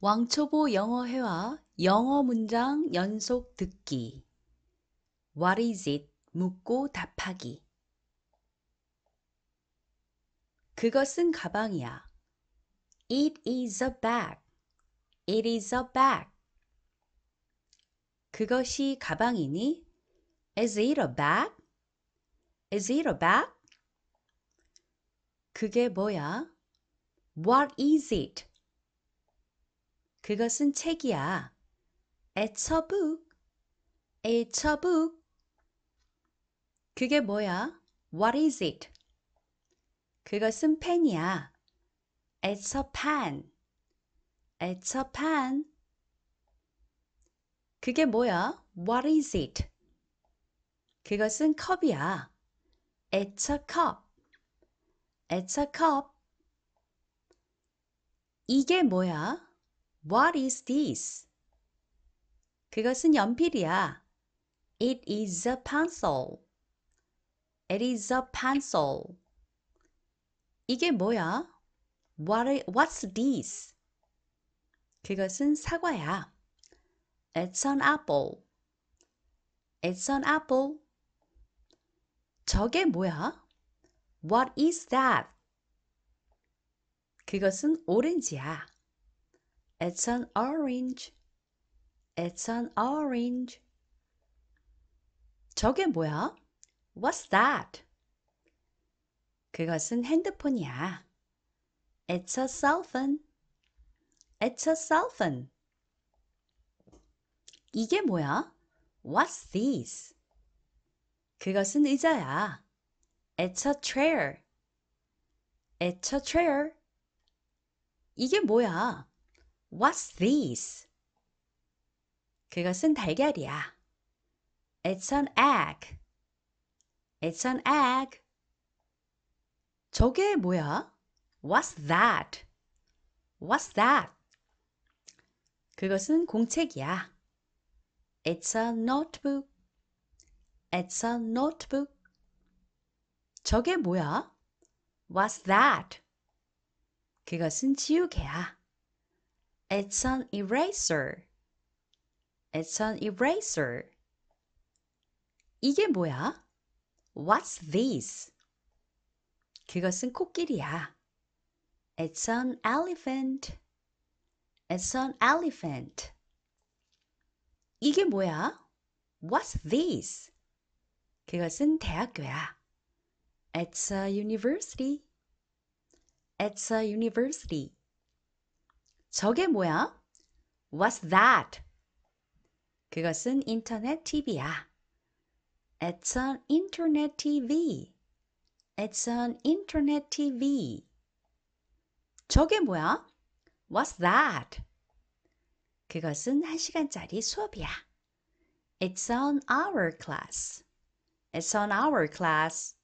왕초보 영어회화 영어 문장 연속 듣기 What is it? 묻고 답하기 그것은 가방이야. It is a bag. It is a bag. 그것이 가방이니? Is it a bag? Is it a bag? 그게 뭐야? What is it? 그것은 책이야. It's a book. It's a book. 그게 뭐야? What is it? 그것은 펜이야. It's a pen. It's a pen. 그게 뭐야? What is it? 그것은 컵이야. It's a cup. It's a cup. 이게 뭐야? What is this? 그것은 연필이야. It is a pencil. It is a pencil. 이게 뭐야? What i r what's this? 그것은 사과야. It's an apple. It's an apple. 저게 뭐야? What is that? 그것은 오렌지야. It's an orange! It's an orange!" "저게 뭐야? What's that?" "그것은 핸드폰이야." "It's a cell phone." "It's a cell phone." "이게 뭐야? What's this?" "그것은 의자야." "It's a chair." "It's a chair." "이게 뭐야? What's this? 그것은 달걀이야. It's an egg. It's an egg. 저게 뭐야? What's that? What's that? 그것은 공책이야. It's a notebook. It's a notebook. 저게 뭐야? What's that? 그것은 지우개야. It's an eraser. It's an eraser. 이게 뭐야? What's this? 그것은 코끼리야. It's an elephant. It's an elephant. 이게 뭐야? What's this? 그것은 대학교야. It's a university. It's a university. 저게 뭐야? What's that? 그것은 인터넷 TV야. It's an internet TV. It's an internet TV. 저게 뭐야? What's that? 그것은 1시간짜리 수업이야. It's an hour class. It's an hour class.